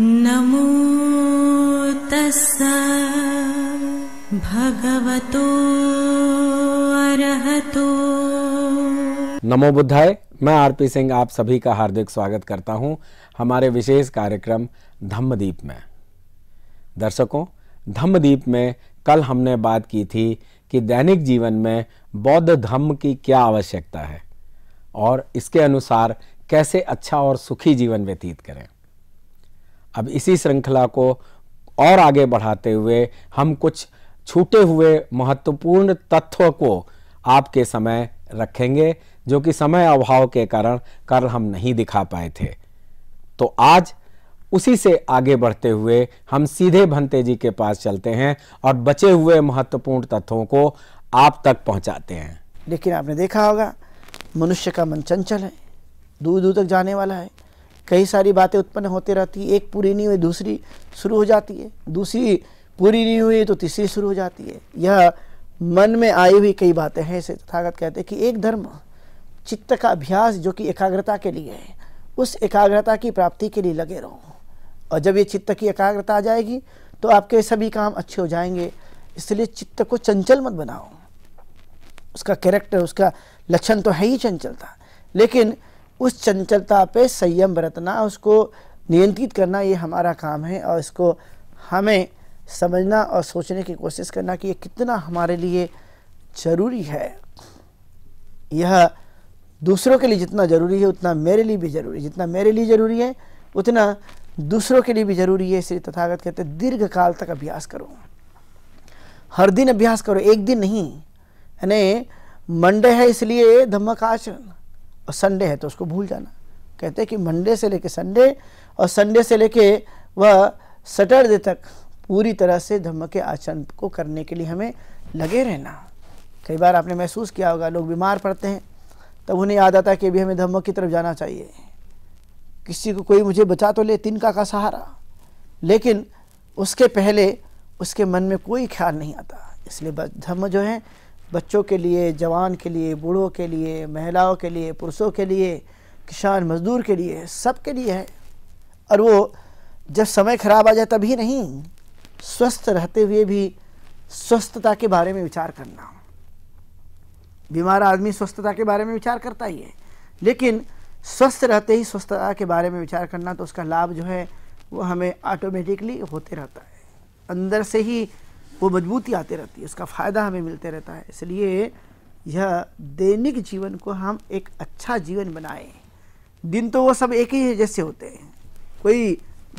नमो तस् भगवतो अरहतो नमो बुद्धाय मैं आरपी सिंह आप सभी का हार्दिक स्वागत करता हूं हमारे विशेष कार्यक्रम धम्मदीप में दर्शकों धम्मदीप में कल हमने बात की थी कि दैनिक जीवन में बौद्ध धर्म की क्या आवश्यकता है और इसके अनुसार कैसे अच्छा और सुखी जीवन व्यतीत करें अब इसी श्रृंखला को और आगे बढ़ाते हुए हम कुछ छूटे हुए महत्वपूर्ण तत्व को आपके समय रखेंगे जो कि समय अभाव के कारण कल हम नहीं दिखा पाए थे तो आज उसी से आगे बढ़ते हुए हम सीधे भंते जी के पास चलते हैं और बचे हुए महत्वपूर्ण तत्वों को आप तक पहुंचाते हैं लेकिन आपने देखा होगा मनुष्य का मन चंचल है दूर दूर तक जाने वाला है कई सारी बातें उत्पन्न होती रहती है एक पूरी नहीं हुई दूसरी शुरू हो जाती है दूसरी पूरी नहीं हुई तो तीसरी शुरू हो जाती है यह मन में आई हुई कई बातें हैं इसे तथागत कहते हैं कि एक धर्म चित्त का अभ्यास जो कि एकाग्रता के लिए है उस एकाग्रता की प्राप्ति के लिए लगे रहो और जब ये चित्त की एकाग्रता आ जाएगी तो आपके सभी काम अच्छे हो जाएंगे इसलिए चित्त को चंचल मत बनाओ उसका कैरेक्टर उसका लक्षण तो है ही चंचलता लेकिन उस चंचलता पे संयम बरतना उसको नियंत्रित करना ये हमारा काम है और इसको हमें समझना और सोचने की कोशिश करना कि ये कितना हमारे लिए ज़रूरी है यह दूसरों के लिए जितना ज़रूरी है उतना मेरे लिए भी ज़रूरी है जितना मेरे लिए ज़रूरी है उतना दूसरों के लिए भी ज़रूरी है इसलिए तथागत कहते हैं दीर्घ काल तक अभ्यास करो हर दिन अभ्यास करो एक दिन नहीं यानी मंडे है इसलिए धम्मकाचरण और संडे है तो उसको भूल जाना कहते हैं कि मंडे से लेके संडे और संडे से लेके वह सटरडे तक पूरी तरह से धम्म के आचरण को करने के लिए हमें लगे रहना कई बार आपने महसूस किया होगा लोग बीमार पड़ते हैं तब उन्हें याद आता है कि अभी हमें धम्म की तरफ जाना चाहिए किसी को कोई मुझे बचा तो ले तिनका का सहारा लेकिन उसके पहले उसके मन में कोई ख्याल नहीं आता इसलिए धम्म जो है बच्चों के लिए जवान के लिए बूढ़ों के लिए महिलाओं के लिए पुरुषों के लिए किसान मज़दूर के लिए सब के लिए है और वो जब समय खराब आ जाए तभी नहीं स्वस्थ रहते हुए भी स्वस्थता के बारे में विचार करना बीमार आदमी स्वस्थता के बारे में विचार करता ही है लेकिन स्वस्थ रहते ही स्वस्थता के बारे में विचार करना तो उसका लाभ जो है वो हमें ऑटोमेटिकली होते रहता है अंदर से ही वो मजबूती आती रहती है उसका फ़ायदा हमें मिलते रहता है इसलिए यह दैनिक जीवन को हम एक अच्छा जीवन बनाएं दिन तो वो सब एक ही जैसे होते हैं कोई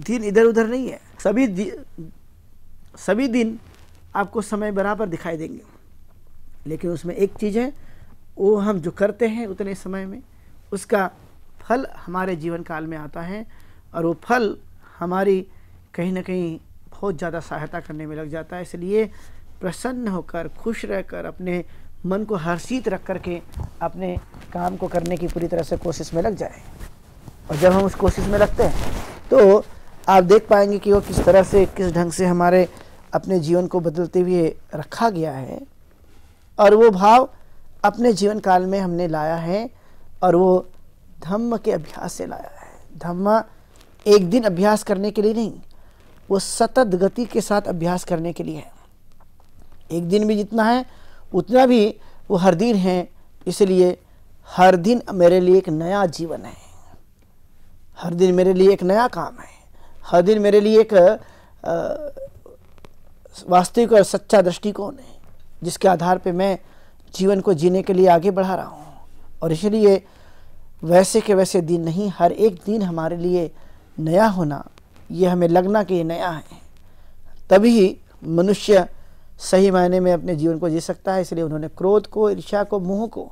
दिन इधर उधर नहीं है सभी सभी दिन आपको समय बराबर दिखाई देंगे लेकिन उसमें एक चीज़ है वो हम जो करते हैं उतने समय में उसका फल हमारे जीवन काल में आता है और वो फल हमारी कहीं ना कहीं बहुत ज़्यादा सहायता करने में लग जाता है इसलिए प्रसन्न होकर खुश रहकर अपने मन को हर्षित रख कर के अपने काम को करने की पूरी तरह से कोशिश में लग जाए और जब हम उस कोशिश में लगते हैं तो आप देख पाएंगे कि वो किस तरह से किस ढंग से हमारे अपने जीवन को बदलते हुए रखा गया है और वो भाव अपने जीवन काल में हमने लाया है और वो धम्म के अभ्यास से लाया है धम्म एक दिन अभ्यास करने के लिए नहीं वो सतत गति के साथ अभ्यास करने के लिए है एक दिन भी जितना है उतना भी वो हर दिन है इसलिए हर दिन मेरे लिए एक नया जीवन है हर दिन मेरे लिए एक नया काम है हर दिन मेरे लिए एक वास्तविक और सच्चा दृष्टिकोण है जिसके आधार पर मैं जीवन को जीने के लिए आगे बढ़ा रहा हूँ और इसलिए वैसे के वैसे दिन नहीं हर एक दिन हमारे लिए नया होना ये हमें लगना कि नया है तभी मनुष्य सही मायने में अपने जीवन को जी सकता है इसलिए उन्होंने क्रोध को ईर्ष्या को मोह को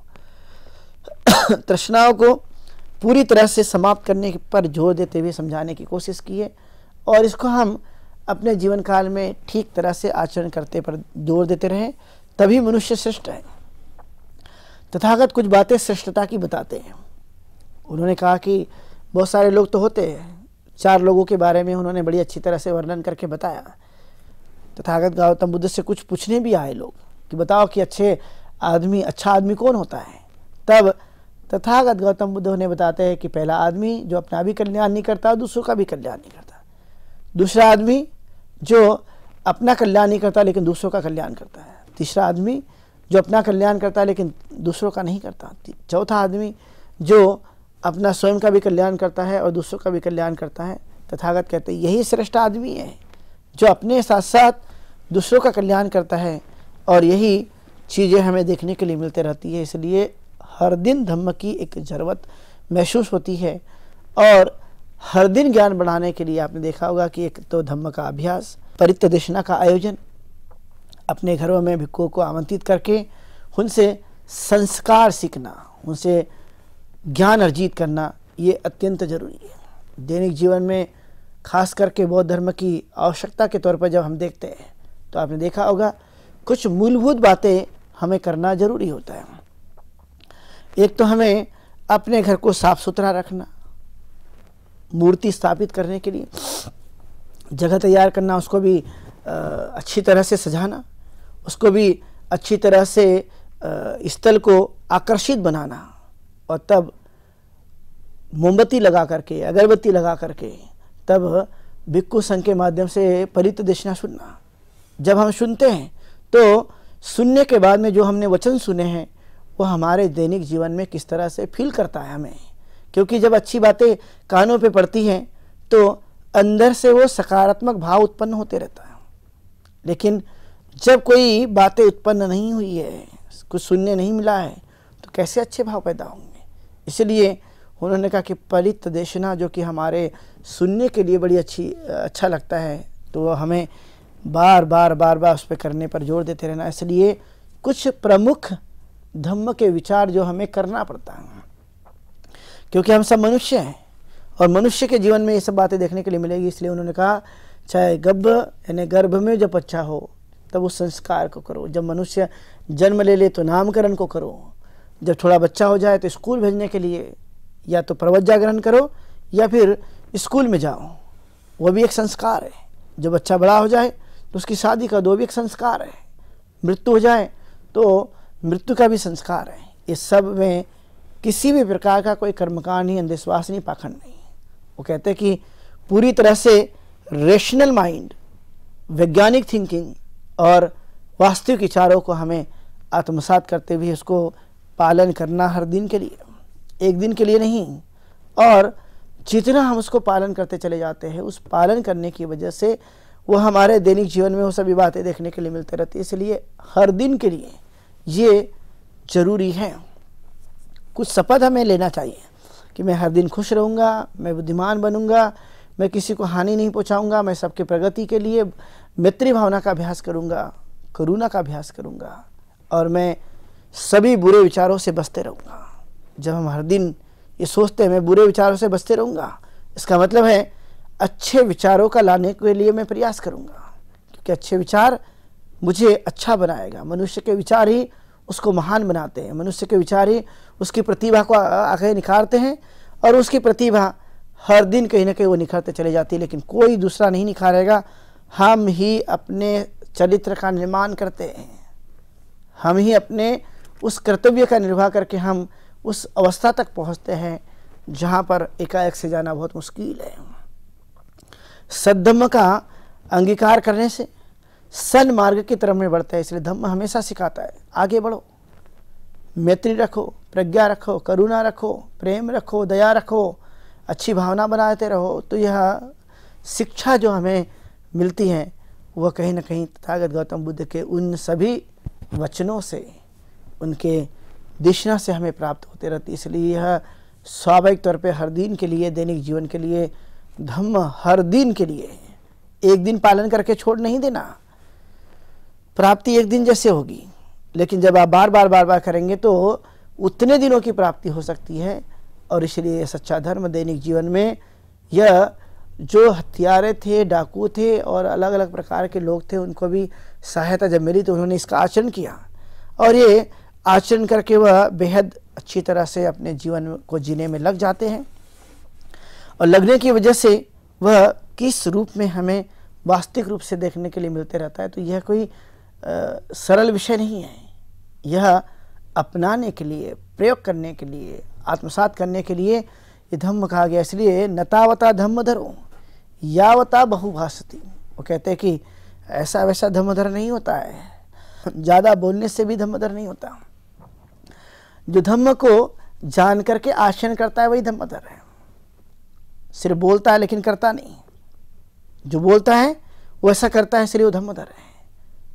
तृष्णाओं को पूरी तरह से समाप्त करने पर जोर देते हुए समझाने की कोशिश की है और इसको हम अपने जीवन काल में ठीक तरह से आचरण करते पर जोर देते रहें तभी मनुष्य श्रेष्ठ है तथागत कुछ बातें श्रेष्ठता की बताते हैं उन्होंने कहा कि बहुत सारे लोग तो होते हैं चार लोगों के बारे में उन्होंने बड़ी अच्छी तरह से वर्णन करके बताया तथागत तो गौतम बुद्ध से कुछ पूछने भी आए लोग कि बताओ कि अच्छे आदमी अच्छा आदमी कौन होता है तब तथागत गौतम बुद्ध उन्हें बताते हैं कि पहला आदमी जो अपना भी कल्याण नहीं करता दूसरों का भी कल्याण नहीं करता दूसरा आदमी जो अपना कल्याण नहीं करता लेकिन दूसरों का कल्याण करता है तीसरा आदमी जो अपना कल्याण करता है लेकिन दूसरों का नहीं करता चौथा आदमी जो अपना स्वयं का भी कल्याण करता है और दूसरों का भी कल्याण करता है तथागत कहते हैं यही श्रेष्ठ आदमी है जो अपने साथ साथ दूसरों का कल्याण करता है और यही चीज़ें हमें देखने के लिए मिलते रहती है इसलिए हर दिन धम्म की एक ज़रूरत महसूस होती है और हर दिन ज्ञान बढ़ाने के लिए आपने देखा होगा कि एक तो धम्म का अभ्यास दक्षिणा का आयोजन अपने घरों में भिक्खुओं को आमंत्रित करके उनसे संस्कार सीखना उनसे ज्ञान अर्जित करना ये अत्यंत जरूरी है दैनिक जीवन में खास करके बौद्ध धर्म की आवश्यकता के तौर पर जब हम देखते हैं तो आपने देखा होगा कुछ मूलभूत बातें हमें करना ज़रूरी होता है एक तो हमें अपने घर को साफ सुथरा रखना मूर्ति स्थापित करने के लिए जगह तैयार करना उसको भी अच्छी तरह से सजाना उसको भी अच्छी तरह से स्थल को आकर्षित बनाना और तब मोमबत्ती लगा करके अगरबत्ती लगा करके तब भिक्खु संघ के माध्यम से पलित दक्षिणा सुनना जब हम सुनते हैं तो सुनने के बाद में जो हमने वचन सुने हैं वो हमारे दैनिक जीवन में किस तरह से फील करता है हमें क्योंकि जब अच्छी बातें कानों पे पड़ती हैं तो अंदर से वो सकारात्मक भाव उत्पन्न होते रहता है लेकिन जब कोई बातें उत्पन्न नहीं हुई है कुछ सुनने नहीं मिला है तो कैसे अच्छे भाव पैदा होंगे इसलिए उन्होंने कहा कि पलित देशना जो कि हमारे सुनने के लिए बड़ी अच्छी अच्छा लगता है तो हमें बार बार बार बार उस पर करने पर जोर देते रहना इसलिए कुछ प्रमुख धम्म के विचार जो हमें करना पड़ता है क्योंकि हम सब मनुष्य हैं और मनुष्य के जीवन में ये सब बातें देखने के लिए मिलेगी इसलिए उन्होंने कहा चाहे गर्भ यानी गर्भ में जब अच्छा हो तब उस संस्कार को करो जब मनुष्य जन्म ले ले तो नामकरण को करो जब थोड़ा बच्चा हो जाए तो स्कूल भेजने के लिए या तो प्रवज्जा ग्रहण करो या फिर स्कूल में जाओ वो भी एक संस्कार है जब बच्चा बड़ा हो जाए तो उसकी शादी का दो भी एक संस्कार है मृत्यु हो जाए तो मृत्यु का भी संस्कार है इस सब में किसी भी प्रकार का कोई कर्मकांड नहीं अंधविश्वास नहीं पाखंड नहीं वो कहते हैं कि पूरी तरह से रेशनल माइंड वैज्ञानिक थिंकिंग और वास्तविक विचारों को हमें आत्मसात करते हुए उसको पालन करना हर दिन के लिए एक दिन के लिए नहीं और जितना हम उसको पालन करते चले जाते हैं उस पालन करने की वजह से वो हमारे दैनिक जीवन में वो सभी बातें देखने के लिए मिलते रहती है इसलिए हर दिन के लिए ये जरूरी है कुछ शपथ हमें लेना चाहिए कि मैं हर दिन खुश रहूँगा मैं बुद्धिमान बनूँगा मैं किसी को हानि नहीं पहुँचाऊँगा मैं सबके प्रगति के लिए मैत्री भावना का अभ्यास करूँगा करुणा का अभ्यास करूँगा और मैं सभी बुरे विचारों से बचते रहूँगा जब हम हर दिन ये सोचते हैं मैं बुरे विचारों से बचते रहूँगा इसका मतलब है अच्छे विचारों का लाने के लिए मैं प्रयास करूँगा क्योंकि अच्छे विचार मुझे अच्छा बनाएगा मनुष्य के विचार ही उसको महान बनाते हैं मनुष्य के विचार ही उसकी प्रतिभा को आगे निखारते हैं और उसकी प्रतिभा हर दिन कहीं ना कहीं वो निखरते चले जाती है लेकिन कोई दूसरा नहीं निखारेगा हम ही अपने चरित्र का निर्माण करते हैं हम ही अपने उस कर्तव्य का निर्वाह करके हम उस अवस्था तक पहुँचते हैं जहाँ पर एकाएक से जाना बहुत मुश्किल है सद्धम का अंगीकार करने से सन मार्ग की तरफ में बढ़ता है इसलिए धम्म हमेशा सिखाता है आगे बढ़ो मैत्री रखो प्रज्ञा रखो करुणा रखो प्रेम रखो दया रखो अच्छी भावना बनाते रहो तो यह शिक्षा जो हमें मिलती है वह कहीं ना कहीं तथागत गौतम बुद्ध के उन सभी वचनों से उनके दिशा से हमें प्राप्त होते रहती इसलिए यह स्वाभाविक तौर पे हर दिन के लिए दैनिक जीवन के लिए धम्म हर दिन के लिए एक दिन पालन करके छोड़ नहीं देना प्राप्ति एक दिन जैसे होगी लेकिन जब आप बार बार बार बार करेंगे तो उतने दिनों की प्राप्ति हो सकती है और इसलिए सच्चा धर्म दैनिक जीवन में यह जो हथियारे थे डाकू थे और अलग अलग प्रकार के लोग थे उनको भी सहायता जब मिली तो उन्होंने इसका आचरण किया और ये आचरण करके वह बेहद अच्छी तरह से अपने जीवन को जीने में लग जाते हैं और लगने की वजह से वह किस रूप में हमें वास्तविक रूप से देखने के लिए मिलते रहता है तो यह कोई आ, सरल विषय नहीं है यह अपनाने के लिए प्रयोग करने के लिए आत्मसात करने के लिए ये धम्म कहा गया इसलिए नतावता धम्म धरो यावता बहुभाषती वो कहते हैं कि ऐसा वैसा धम्मधर नहीं होता है ज़्यादा बोलने से भी धम्मधर नहीं होता जो धम्म को जान करके आचरण करता है वही धम्मधर है सिर्फ बोलता है लेकिन करता नहीं जो बोलता है वैसा करता है सिर्फ वो धम्मधर है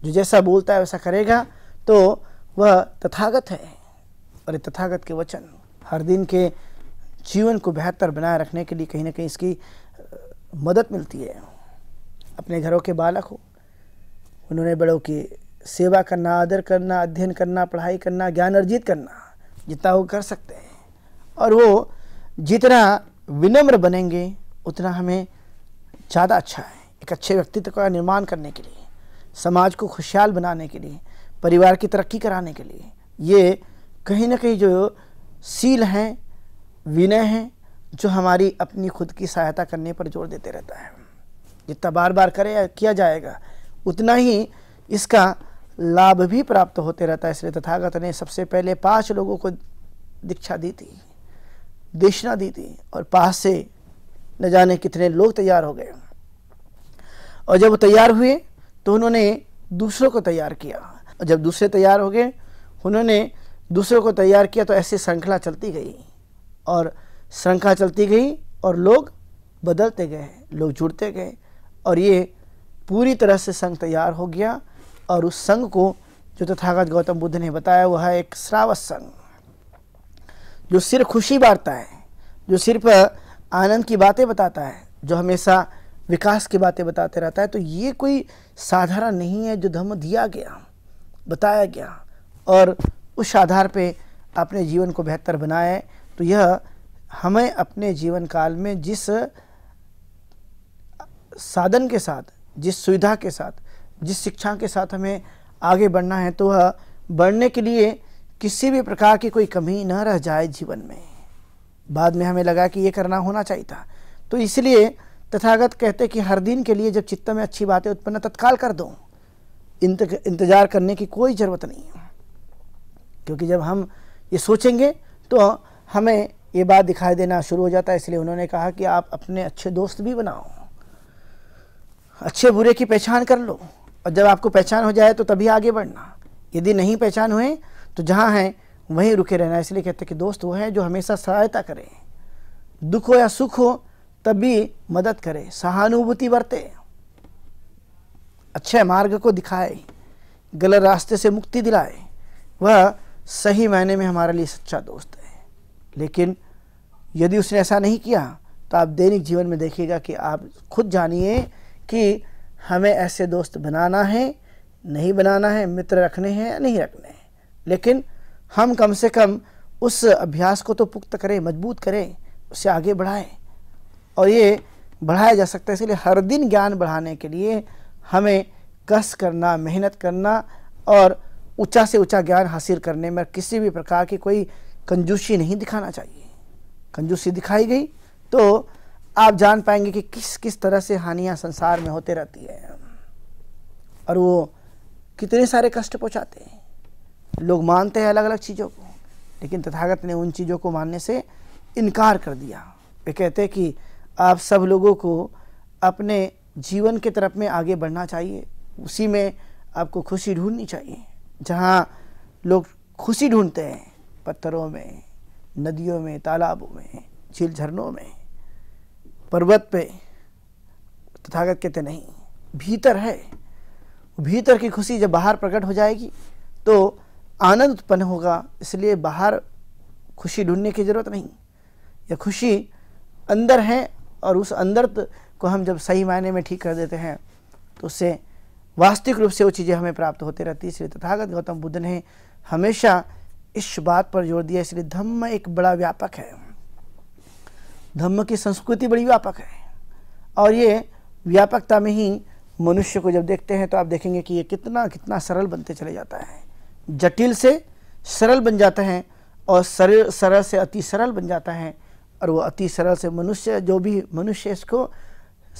जो जैसा बोलता है वैसा करेगा तो वह तथागत है और तथागत के वचन हर दिन के जीवन को बेहतर बनाए रखने के लिए कहीं ना कहीं इसकी मदद मिलती है अपने घरों के बालक हो उन्होंने बड़ों की सेवा करना आदर करना अध्ययन करना पढ़ाई करना ज्ञान अर्जित करना जितना वो कर सकते हैं और वो जितना विनम्र बनेंगे उतना हमें ज़्यादा अच्छा है एक अच्छे व्यक्तित्व का निर्माण करने के लिए समाज को खुशहाल बनाने के लिए परिवार की तरक्की कराने के लिए ये कहीं ना कहीं जो सील हैं विनय हैं जो हमारी अपनी खुद की सहायता करने पर जोर देते रहता है जितना बार बार करे किया जाएगा उतना ही इसका लाभ भी प्राप्त होते रहता है इसलिए तथागत ने सबसे पहले पांच लोगों को दीक्षा दी थी दीक्षिणा दी थी और पास से न जाने कितने लोग तैयार हो गए और जब वो तैयार हुए तो उन्होंने दूसरों को तैयार किया और जब दूसरे तैयार हो गए उन्होंने दूसरों को तैयार किया तो ऐसी श्रृंखला चलती गई और श्रृंखला चलती गई और लोग बदलते गए लोग जुड़ते गए और ये पूरी तरह से संघ तैयार हो गया और उस संघ को जो तथागत तो गौतम बुद्ध ने बताया वह है एक श्रावस संघ जो सिर्फ खुशी बांटता है जो सिर्फ आनंद की बातें बताता है जो हमेशा विकास की बातें बताते रहता है तो ये कोई साधारण नहीं है जो धर्म दिया गया बताया गया और उस आधार पे अपने जीवन को बेहतर बनाए तो यह हमें अपने जीवन काल में जिस साधन के साथ जिस सुविधा के साथ जिस शिक्षा के साथ हमें आगे बढ़ना है तो वह बढ़ने के लिए किसी भी प्रकार की कोई कमी न रह जाए जीवन में बाद में हमें लगा कि ये करना होना चाहिए था तो इसलिए तथागत कहते कि हर दिन के लिए जब चित्त में अच्छी बातें उत्पन्न तत्काल कर दो इंतज़ार करने की कोई ज़रूरत नहीं है क्योंकि जब हम ये सोचेंगे तो हमें ये बात दिखाई देना शुरू हो जाता है इसलिए उन्होंने कहा कि आप अपने अच्छे दोस्त भी बनाओ अच्छे बुरे की पहचान कर लो और जब आपको पहचान हो जाए तो तभी आगे बढ़ना यदि नहीं पहचान हुए तो जहाँ हैं वहीं रुके रहना इसलिए कहते हैं कि दोस्त वो है जो हमेशा सहायता करें दुख हो या सुख हो तब भी मदद करे सहानुभूति बरते अच्छे मार्ग को दिखाए गलत रास्ते से मुक्ति दिलाए वह सही मायने में हमारे लिए सच्चा दोस्त है लेकिन यदि उसने ऐसा नहीं किया तो आप दैनिक जीवन में देखिएगा कि आप खुद जानिए कि हमें ऐसे दोस्त बनाना है नहीं बनाना है मित्र रखने हैं या नहीं रखने हैं लेकिन हम कम से कम उस अभ्यास को तो पुख्त करें मजबूत करें उसे आगे बढ़ाएं और ये बढ़ाया जा सकता है इसलिए हर दिन ज्ञान बढ़ाने के लिए हमें कस करना मेहनत करना और ऊंचा से ऊंचा ज्ञान हासिल करने में किसी भी प्रकार की कोई कंजूसी नहीं दिखाना चाहिए कंजूसी दिखाई गई तो आप जान पाएंगे कि किस किस तरह से हानियाँ संसार में होते रहती है और वो कितने सारे कष्ट पहुँचाते हैं लोग मानते हैं अलग अलग चीज़ों को लेकिन तथागत ने उन चीज़ों को मानने से इनकार कर दिया वे कहते हैं कि आप सब लोगों को अपने जीवन के तरफ में आगे बढ़ना चाहिए उसी में आपको खुशी ढूंढनी चाहिए जहाँ लोग खुशी ढूंढते हैं पत्थरों में नदियों में तालाबों में झील झरनों में पर्वत पे तथागत कहते नहीं भीतर है भीतर की खुशी जब बाहर प्रकट हो जाएगी तो आनंद उत्पन्न होगा इसलिए बाहर खुशी ढूंढने की ज़रूरत नहीं यह खुशी अंदर है और उस अंदर को हम जब सही मायने में ठीक कर देते हैं तो उससे वास्तविक रूप से वो चीज़ें हमें प्राप्त होती रहती है इसलिए तथागत गौतम बुद्ध ने हमेशा इस बात पर जोर दिया इसलिए धम्म एक बड़ा व्यापक है धम्म की संस्कृति बड़ी व्यापक है और ये व्यापकता में ही मनुष्य को जब देखते हैं तो आप देखेंगे कि ये कितना कितना सरल बनते चले जाता है जटिल से सरल बन जाता है और सरल सरल से अति सरल बन जाता है और वो अति सरल से मनुष्य जो भी मनुष्य इसको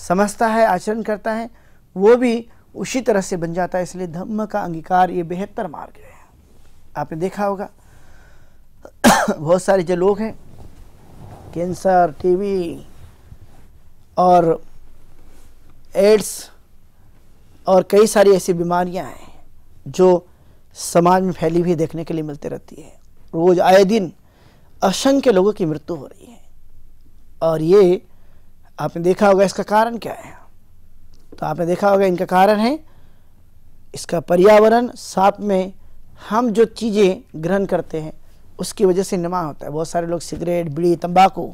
समझता है आचरण करता है वो भी उसी तरह से बन जाता है इसलिए धम्म का अंगीकार ये बेहतर मार्ग है आपने देखा होगा बहुत सारे जो लोग हैं कैंसर टीबी और एड्स और कई सारी ऐसी बीमारियां हैं जो समाज में फैली हुई देखने के लिए मिलती रहती है रोज़ आए दिन असंख्य लोगों की मृत्यु हो रही है और ये आपने देखा होगा इसका कारण क्या है तो आपने देखा होगा इनका कारण है इसका पर्यावरण साथ में हम जो चीज़ें ग्रहण करते हैं उसकी वजह से नमा होता है बहुत सारे लोग सिगरेट बीड़ी तंबाकू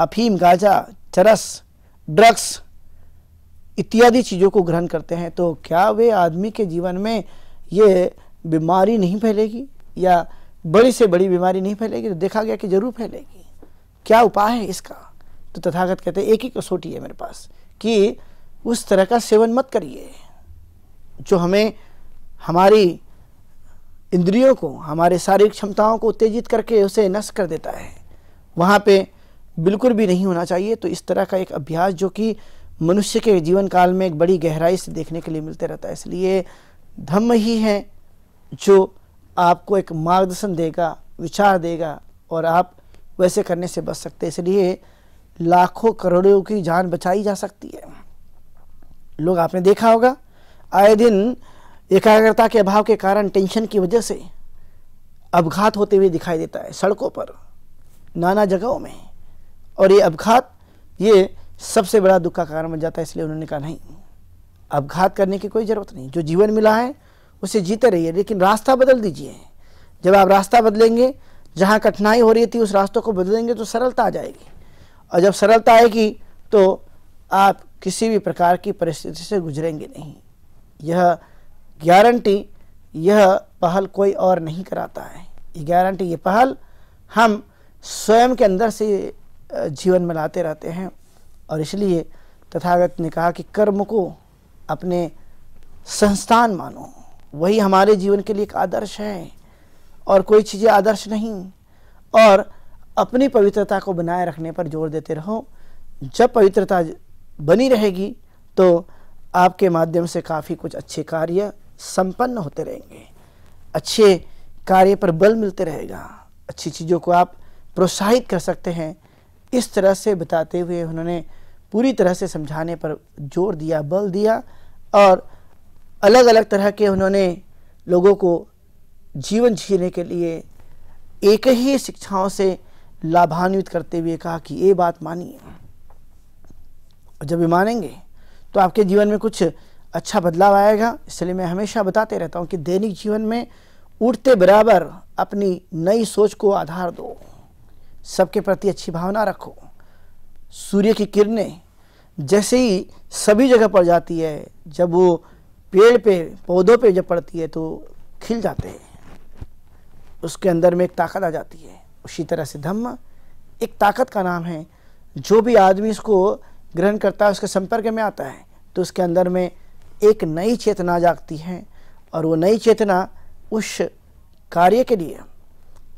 अफीम गाजा चरस ड्रग्स इत्यादि चीज़ों को ग्रहण करते हैं तो क्या वे आदमी के जीवन में ये बीमारी नहीं फैलेगी या बड़ी से बड़ी बीमारी नहीं फैलेगी तो देखा गया कि जरूर फैलेगी क्या उपाय है इसका तो तथागत कहते हैं एक ही कसोटी है मेरे पास कि उस तरह का सेवन मत करिए जो हमें हमारी इंद्रियों को हमारे शारीरिक क्षमताओं को उत्तेजित करके उसे नष्ट कर देता है वहाँ पे बिल्कुल भी नहीं होना चाहिए तो इस तरह का एक अभ्यास जो कि मनुष्य के जीवन काल में एक बड़ी गहराई से देखने के लिए मिलते रहता है इसलिए धम्म ही है जो आपको एक मार्गदर्शन देगा विचार देगा और आप वैसे करने से बच सकते इसलिए लाखों करोड़ों की जान बचाई जा सकती है लोग आपने देखा होगा आए दिन एकाग्रता के अभाव के कारण टेंशन की वजह से अपघात होते हुए दिखाई देता है सड़कों पर नाना जगहों में और ये अपघात ये सबसे बड़ा दुख का कारण बन जाता है इसलिए उन्होंने कहा नहीं अपघात करने की कोई ज़रूरत नहीं जो जीवन मिला है उसे जीते रहिए लेकिन रास्ता बदल दीजिए जब आप रास्ता बदलेंगे जहाँ कठिनाई हो रही थी उस रास्ते को बदलेंगे तो सरलता आ जाएगी और जब सरलता आएगी तो आप किसी भी प्रकार की परिस्थिति से गुजरेंगे नहीं यह गारंटी यह पहल कोई और नहीं कराता है ये गारंटी ये पहल हम स्वयं के अंदर से जीवन में लाते रहते हैं और इसलिए तथागत ने कहा कि कर्म को अपने संस्थान मानो वही हमारे जीवन के लिए एक आदर्श है और कोई चीज़ें आदर्श नहीं और अपनी पवित्रता को बनाए रखने पर जोर देते रहो जब पवित्रता बनी रहेगी तो आपके माध्यम से काफ़ी कुछ अच्छे कार्य संपन्न होते रहेंगे अच्छे कार्य पर बल मिलते रहेगा अच्छी चीज़ों को आप प्रोत्साहित कर सकते हैं इस तरह से बताते हुए उन्होंने पूरी तरह से समझाने पर जोर दिया बल दिया और अलग अलग तरह के उन्होंने लोगों को जीवन जीने के लिए एक ही शिक्षाओं से लाभान्वित करते हुए कहा कि ये बात मानिए और जब ये मानेंगे तो आपके जीवन में कुछ अच्छा बदलाव आएगा इसलिए मैं हमेशा बताते रहता हूँ कि दैनिक जीवन में उठते बराबर अपनी नई सोच को आधार दो सबके प्रति अच्छी भावना रखो सूर्य की किरणें जैसे ही सभी जगह पड़ जाती है जब वो पेड़ पे पौधों पे जब पड़ती है तो खिल जाते हैं उसके अंदर में एक ताकत आ जाती है उसी तरह से धम्म एक ताकत का नाम है जो भी आदमी इसको ग्रहण करता है उसके संपर्क में आता है तो उसके अंदर में एक नई चेतना जागती है और वो नई चेतना उस कार्य के लिए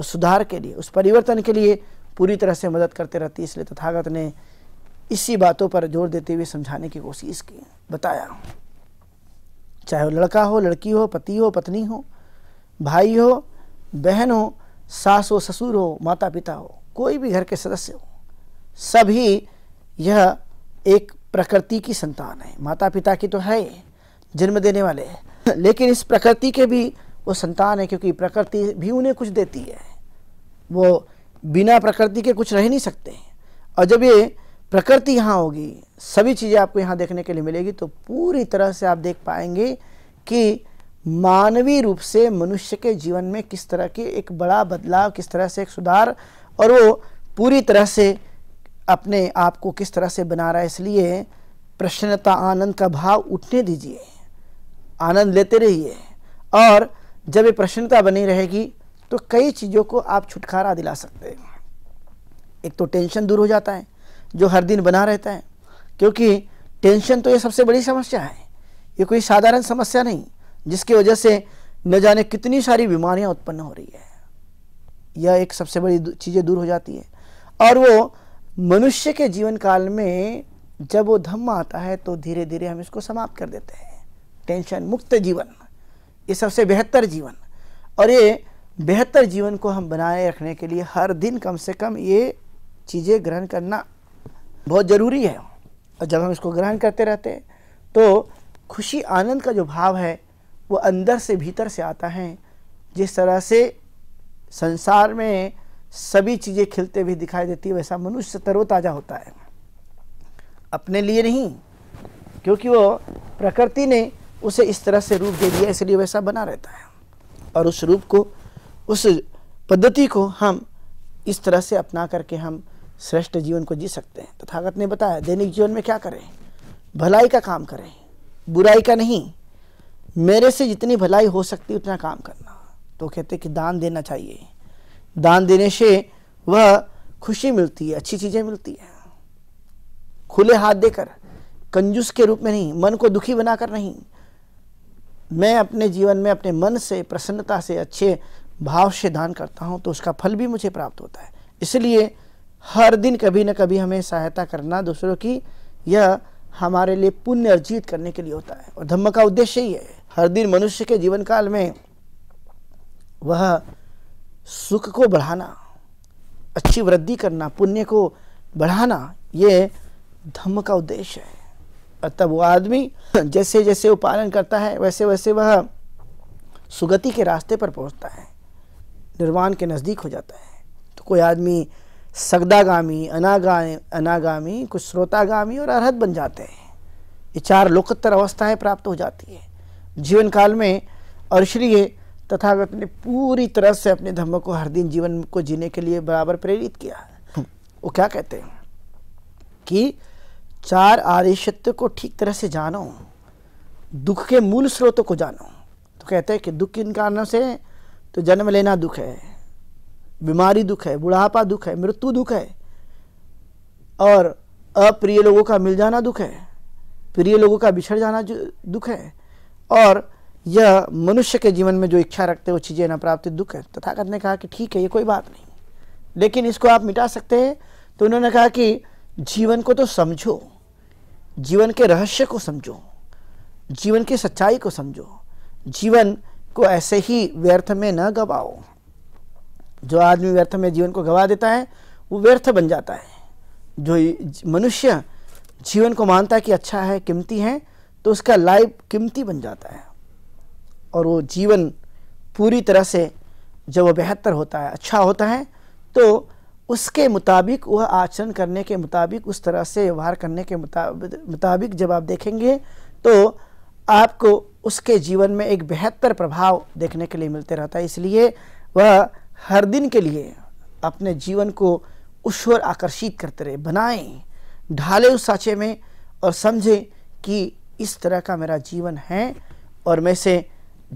उस सुधार के लिए उस परिवर्तन के लिए पूरी तरह से मदद करते रहती है इसलिए तथागत ने इसी बातों पर जोर देते हुए समझाने की कोशिश की बताया चाहे वो लड़का हो लड़की हो पति हो पत्नी हो भाई हो बहन हो सास हो ससुर हो माता पिता हो कोई भी घर के सदस्य हो सभी यह एक प्रकृति की संतान है माता पिता की तो है ही जन्म देने वाले हैं लेकिन इस प्रकृति के भी वो संतान है क्योंकि प्रकृति भी उन्हें कुछ देती है वो बिना प्रकृति के कुछ रह नहीं सकते और जब ये प्रकृति यहाँ होगी सभी चीज़ें आपको यहाँ देखने के लिए मिलेगी तो पूरी तरह से आप देख पाएंगे कि मानवीय रूप से मनुष्य के जीवन में किस तरह की एक बड़ा बदलाव किस तरह से एक सुधार और वो पूरी तरह से अपने आप को किस तरह से बना रहा है इसलिए प्रसन्नता आनंद का भाव उठने दीजिए आनंद लेते रहिए और जब ये प्रसन्नता बनी रहेगी तो कई चीज़ों को आप छुटकारा दिला सकते हैं एक तो टेंशन दूर हो जाता है जो हर दिन बना रहता है क्योंकि टेंशन तो ये सबसे बड़ी समस्या है ये कोई साधारण समस्या नहीं जिसकी वजह से न जाने कितनी सारी बीमारियां उत्पन्न हो रही है यह एक सबसे बड़ी चीज़ें दूर हो जाती है और वो मनुष्य के जीवन काल में जब वो धम्म आता है तो धीरे धीरे हम इसको समाप्त कर देते हैं टेंशन मुक्त जीवन ये सबसे बेहतर जीवन और ये बेहतर जीवन को हम बनाए रखने के लिए हर दिन कम से कम ये चीज़ें ग्रहण करना बहुत ज़रूरी है और जब हम इसको ग्रहण करते रहते हैं तो खुशी आनंद का जो भाव है वो अंदर से भीतर से आता है जिस तरह से संसार में सभी चीज़ें खिलते हुए दिखाई देती है वैसा मनुष्य तरोताज़ा होता है अपने लिए नहीं क्योंकि वो प्रकृति ने उसे इस तरह से रूप दे दिया इसलिए वैसा बना रहता है और उस रूप को उस पद्धति को हम इस तरह से अपना करके हम श्रेष्ठ जीवन को जी सकते हैं तथागत ने बताया दैनिक जीवन में क्या करें भलाई का काम करें बुराई का नहीं मेरे से जितनी भलाई हो सकती उतना काम करना तो कहते कि दान देना चाहिए दान देने से वह खुशी मिलती है अच्छी चीज़ें मिलती है खुले हाथ देकर कंजूस के रूप में नहीं मन को दुखी बनाकर नहीं मैं अपने जीवन में अपने मन से प्रसन्नता से अच्छे भाव से दान करता हूँ तो उसका फल भी मुझे प्राप्त होता है इसलिए हर दिन कभी न कभी हमें सहायता करना दूसरों की यह हमारे लिए पुण्य अर्जित करने के लिए होता है और धम्म का उद्देश्य ही है हर दिन मनुष्य के जीवन काल में वह सुख को बढ़ाना अच्छी वृद्धि करना पुण्य को बढ़ाना ये धम्म का उद्देश्य है तब वो आदमी जैसे जैसे वो पालन करता है वैसे वैसे वह सुगति के रास्ते पर पहुंचता है निर्वाण के नज़दीक हो जाता है तो कोई आदमी सगदागामी अनागा अनागामी कुछ श्रोतागामी और अरहत बन जाते हैं ये चार लोकोत्तर अवस्थाएँ प्राप्त हो जाती है जीवन काल में और इसलिए तथा वे अपने पूरी तरह से अपने धर्म को हर दिन जीवन को जीने के लिए बराबर प्रेरित किया हम्म। वो क्या कहते हैं कि चार आर्य सत्य को ठीक तरह से जानो दुख के मूल स्रोतों को जानो तो कहते हैं कि दुख किन कारणों से तो जन्म लेना दुख है बीमारी दुख है बुढ़ापा दुख है मृत्यु दुख है और अप्रिय लोगों का मिल जाना दुख है प्रिय लोगों का बिछड़ जाना दुख है और यह मनुष्य के जीवन में जो इच्छा रखते हैं वो चीज़ें ना प्राप्त दुख है तथागत ने कहा कि ठीक है ये कोई बात नहीं लेकिन इसको आप मिटा सकते हैं तो उन्होंने कहा कि जीवन को तो समझो जीवन के रहस्य को समझो जीवन की सच्चाई को समझो जीवन को ऐसे ही व्यर्थ में न गवाओ जो आदमी व्यर्थ में जीवन को गवा देता है वो व्यर्थ बन जाता है जो मनुष्य जीवन को मानता है कि अच्छा है कीमती है तो उसका लाइफ कीमती बन जाता है और वो जीवन पूरी तरह से जब वो बेहतर होता है अच्छा होता है तो उसके मुताबिक वह आचरण करने के मुताबिक उस तरह से व्यवहार करने के मुताबिक जब आप देखेंगे तो आपको उसके जीवन में एक बेहतर प्रभाव देखने के लिए मिलते रहता है इसलिए वह हर दिन के लिए अपने जीवन को ईश्वर आकर्षित करते रहे बनाएं ढाले उस साचे में और समझें कि इस तरह का मेरा जीवन है और मैं इसे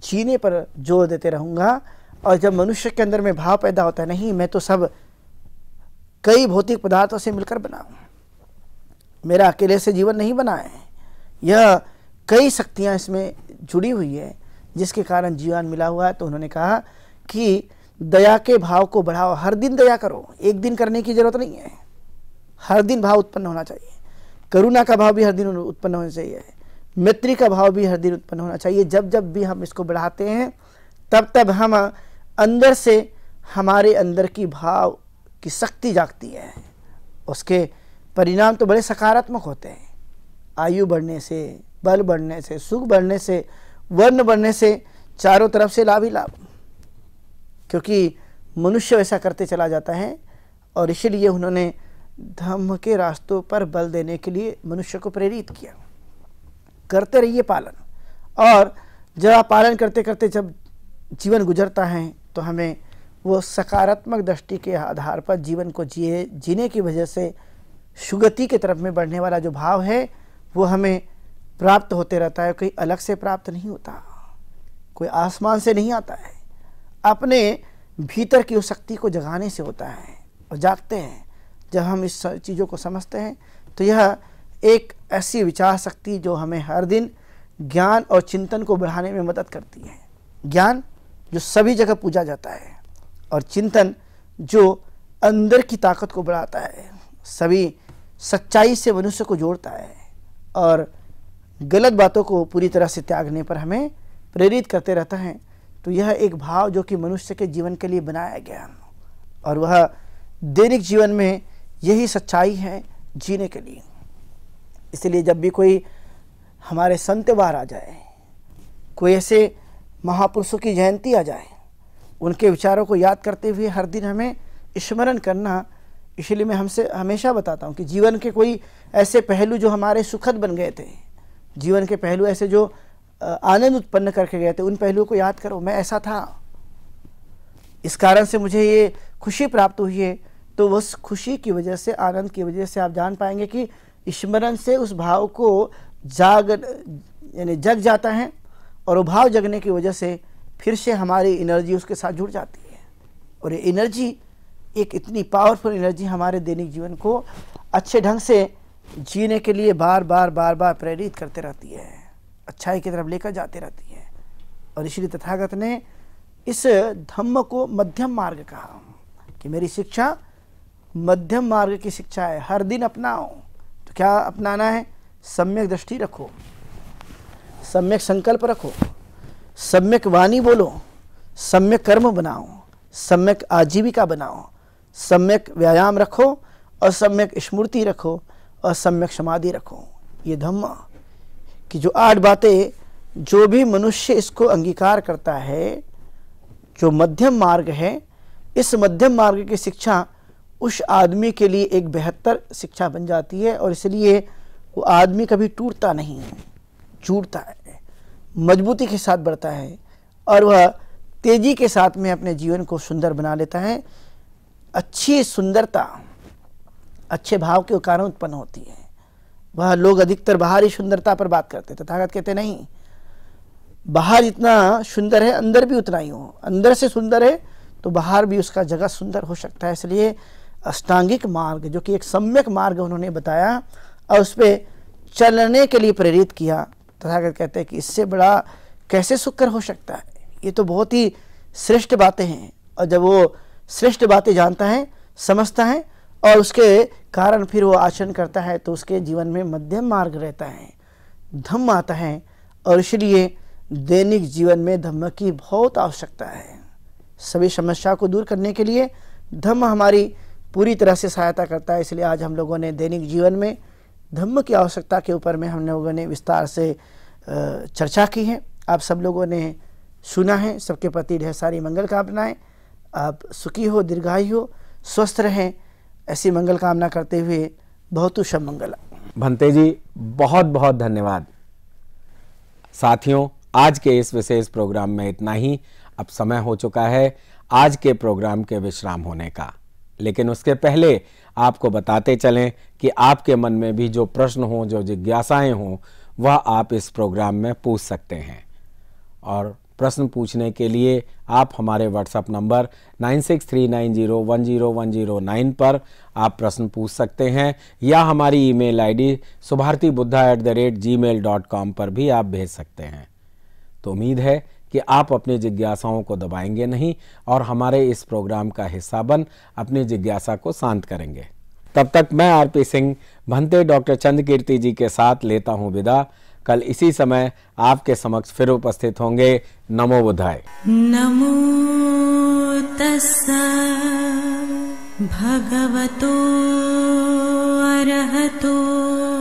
जीने पर जोर देते रहूँगा और जब मनुष्य के अंदर में भाव पैदा होता है नहीं मैं तो सब कई भौतिक पदार्थों से मिलकर बना हूँ मेरा अकेले से जीवन नहीं बना है यह कई शक्तियाँ इसमें जुड़ी हुई है जिसके कारण जीवन मिला हुआ है तो उन्होंने कहा कि दया के भाव को बढ़ाओ हर दिन दया करो एक दिन करने की जरूरत नहीं है हर दिन भाव उत्पन्न होना चाहिए करुणा का भाव भी हर दिन उत्पन्न होना चाहिए मित्री का भाव भी हर दिन उत्पन्न होना चाहिए जब जब भी हम इसको बढ़ाते हैं तब तब हम अंदर से हमारे अंदर की भाव की शक्ति जागती है उसके परिणाम तो बड़े सकारात्मक होते हैं आयु बढ़ने से बल बढ़ने से सुख बढ़ने से वर्ण बढ़ने से चारों तरफ से लाभ ही लाभ क्योंकि मनुष्य वैसा करते चला जाता है और इसीलिए उन्होंने धर्म के रास्तों पर बल देने के लिए मनुष्य को प्रेरित किया करते रहिए पालन और जब आप पालन करते करते जब जीवन गुजरता है तो हमें वो सकारात्मक दृष्टि के आधार पर जीवन को जिए जीने की वजह से सुगति की तरफ में बढ़ने वाला जो भाव है वो हमें प्राप्त होते रहता है कोई अलग से प्राप्त नहीं होता कोई आसमान से नहीं आता है अपने भीतर की उस शक्ति को जगाने से होता है और जागते हैं जब हम इस चीज़ों को समझते हैं तो यह एक ऐसी विचार शक्ति जो हमें हर दिन ज्ञान और चिंतन को बढ़ाने में मदद करती है ज्ञान जो सभी जगह पूजा जाता है और चिंतन जो अंदर की ताकत को बढ़ाता है सभी सच्चाई से मनुष्य को जोड़ता है और गलत बातों को पूरी तरह से त्यागने पर हमें प्रेरित करते रहता है तो यह एक भाव जो कि मनुष्य के जीवन के लिए बनाया गया और वह दैनिक जीवन में यही सच्चाई है जीने के लिए इसलिए जब भी कोई हमारे संत बार आ जाए कोई ऐसे महापुरुषों की जयंती आ जाए उनके विचारों को याद करते हुए हर दिन हमें स्मरण करना इसलिए मैं हमसे हमेशा बताता हूँ कि जीवन के कोई ऐसे पहलू जो हमारे सुखद बन गए थे जीवन के पहलू ऐसे जो आनंद उत्पन्न करके गए थे उन पहलुओं को याद करो मैं ऐसा था इस कारण से मुझे ये खुशी प्राप्त हुई है तो उस खुशी की वजह से आनंद की वजह से आप जान पाएंगे कि स्मरण से उस भाव को जाग यानी जग जाता है और वो भाव जगने की वजह से फिर से हमारी एनर्जी उसके साथ जुड़ जाती है और ये एनर्जी एक इतनी पावरफुल एनर्जी हमारे दैनिक जीवन को अच्छे ढंग से जीने के लिए बार बार बार बार प्रेरित करते रहती है अच्छाई की तरफ लेकर जाते रहती है और इसलिए तथागत ने इस धम्म को मध्यम मार्ग कहा कि मेरी शिक्षा मध्यम मार्ग की शिक्षा है हर दिन अपनाओ तो क्या अपनाना है सम्यक दृष्टि रखो सम्यक संकल्प रखो सम्यक वाणी बोलो सम्यक कर्म बनाओ सम्यक आजीविका बनाओ सम्यक व्यायाम रखो और सम्यक स्मृति रखो और सम्यक समाधि रखो ये धम्म कि जो आठ बातें जो भी मनुष्य इसको अंगीकार करता है जो मध्यम मार्ग है इस मध्यम मार्ग की शिक्षा उस आदमी के लिए एक बेहतर शिक्षा बन जाती है और इसलिए वो आदमी कभी टूटता नहीं है जूटता है मजबूती के साथ बढ़ता है और वह तेजी के साथ में अपने जीवन को सुंदर बना लेता है अच्छी सुंदरता अच्छे भाव के कारण उत्पन्न होती है वह लोग अधिकतर बाहरी सुंदरता पर बात करते तथागत कहते नहीं बाहर इतना सुंदर है अंदर भी उतना ही हो अंदर से सुंदर है तो बाहर भी उसका जगह सुंदर हो सकता है इसलिए अष्टांगिक मार्ग जो कि एक सम्यक मार्ग उन्होंने बताया और उस पर चलने के लिए प्रेरित किया तथागत कहते हैं कि इससे बड़ा कैसे सुकर हो सकता है ये तो बहुत ही श्रेष्ठ बातें हैं और जब वो श्रेष्ठ बातें जानता है समझता है और उसके कारण फिर वो आचरण करता है तो उसके जीवन में मध्यम मार्ग रहता है धम्म आता है और इसलिए दैनिक जीवन में धम्म की बहुत आवश्यकता है सभी समस्या को दूर करने के लिए धम्म हमारी पूरी तरह से सहायता करता है इसलिए आज हम लोगों ने दैनिक जीवन में धम्म की आवश्यकता के ऊपर में हम लोगों ने विस्तार से चर्चा की है आप सब लोगों ने सुना है सबके प्रति ढेर सारी मंगल कामनाएं आप सुखी हो दीर्घायु हो स्वस्थ रहें ऐसी मंगल कामना करते हुए बहुत शुभ मंगल भंते जी बहुत बहुत धन्यवाद साथियों आज के इस विशेष प्रोग्राम में इतना ही अब समय हो चुका है आज के प्रोग्राम के विश्राम होने का लेकिन उसके पहले आपको बताते चलें कि आपके मन में भी जो प्रश्न हों जो जिज्ञासाएं हों वह आप इस प्रोग्राम में पूछ सकते हैं और प्रश्न पूछने के लिए आप हमारे व्हाट्सएप नंबर 9639010109 पर आप प्रश्न पूछ सकते हैं या हमारी email ID Subharti Buddha at the rate G पर भी आप भेज सकते हैं तो उम्मीद है कि आप अपनी जिज्ञासाओं को दबाएंगे नहीं और हमारे इस प्रोग्राम का हिस्सा बन अपनी जिज्ञासा को शांत करेंगे तब तक मैं आरपी सिंह भंते डॉक्टर चंद कीर्ति जी के साथ लेता हूँ विदा कल इसी समय आपके समक्ष फिर उपस्थित होंगे नमो बुधाए नमो भगवतो अरहतो